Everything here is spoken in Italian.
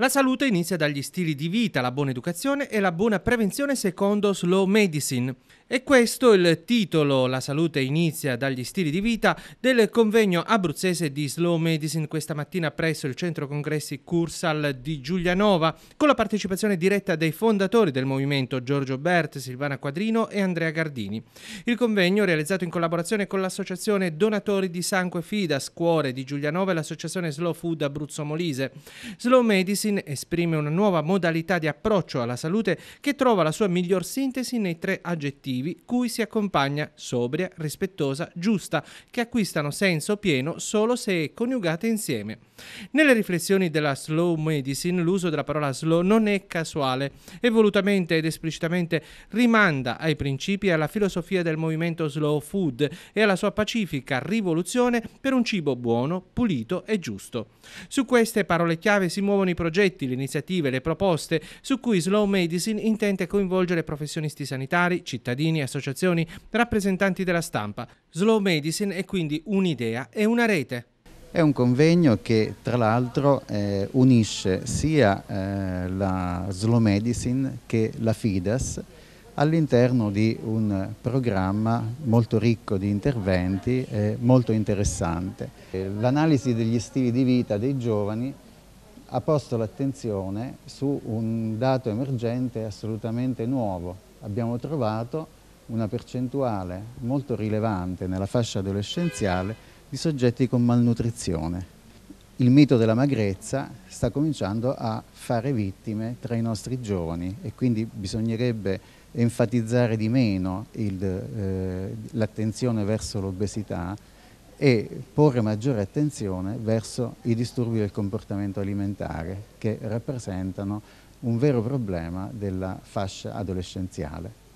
La salute inizia dagli stili di vita, la buona educazione e la buona prevenzione secondo Slow Medicine. E questo è il titolo, La salute inizia dagli stili di vita, del convegno abruzzese di Slow Medicine questa mattina presso il centro congressi Cursal di Giulianova, con la partecipazione diretta dei fondatori del movimento Giorgio Bert, Silvana Quadrino e Andrea Gardini. Il convegno, realizzato in collaborazione con l'associazione Donatori di Sangue Fidas, Cuore di Giulianova e l'associazione Slow Food Abruzzo Molise. Slow Medicine Medicine esprime una nuova modalità di approccio alla salute che trova la sua miglior sintesi nei tre aggettivi cui si accompagna sobria, rispettosa, giusta, che acquistano senso pieno solo se coniugate insieme. Nelle riflessioni della slow medicine l'uso della parola slow non è casuale e volutamente ed esplicitamente rimanda ai principi e alla filosofia del movimento slow food e alla sua pacifica rivoluzione per un cibo buono, pulito e giusto. Su queste parole chiave si muovono i progetti progetti, le iniziative, le proposte su cui Slow Medicine intende coinvolgere professionisti sanitari, cittadini, associazioni, rappresentanti della stampa. Slow Medicine è quindi un'idea e una rete. È un convegno che tra l'altro eh, unisce sia eh, la Slow Medicine che la FIDAS all'interno di un programma molto ricco di interventi e eh, molto interessante. Eh, l'analisi degli stili di vita dei giovani ha posto l'attenzione su un dato emergente assolutamente nuovo. Abbiamo trovato una percentuale molto rilevante nella fascia adolescenziale di soggetti con malnutrizione. Il mito della magrezza sta cominciando a fare vittime tra i nostri giovani e quindi bisognerebbe enfatizzare di meno eh, l'attenzione eh, verso l'obesità e porre maggiore attenzione verso i disturbi del comportamento alimentare che rappresentano un vero problema della fascia adolescenziale.